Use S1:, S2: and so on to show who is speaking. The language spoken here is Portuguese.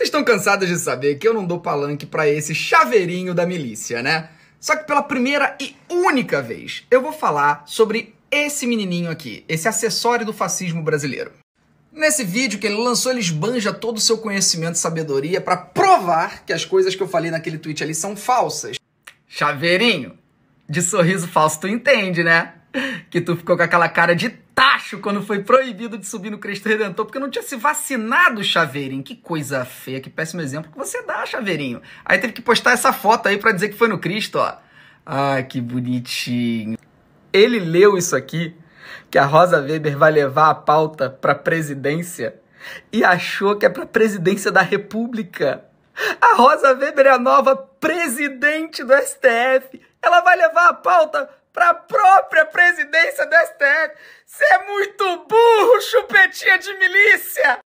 S1: Vocês estão cansados de saber que eu não dou palanque para esse chaveirinho da milícia, né? Só que pela primeira e única vez, eu vou falar sobre esse menininho aqui, esse acessório do fascismo brasileiro. Nesse vídeo que ele lançou, ele esbanja todo o seu conhecimento e sabedoria para provar que as coisas que eu falei naquele tweet ali são falsas. Chaveirinho, de sorriso falso tu entende, né? Que tu ficou com aquela cara de baixo quando foi proibido de subir no Cristo Redentor porque não tinha se vacinado, Chaveirinho. Que coisa feia, que péssimo exemplo que você dá, Chaveirinho. Aí teve que postar essa foto aí para dizer que foi no Cristo, ó. Ah, que bonitinho. Ele leu isso aqui, que a Rosa Weber vai levar a pauta para presidência e achou que é para presidência da República.
S2: A Rosa Weber é a nova presidente do STF. Ela vai levar a pauta para a própria presidência do STF. Você é muito burro, chupetinha de milícia!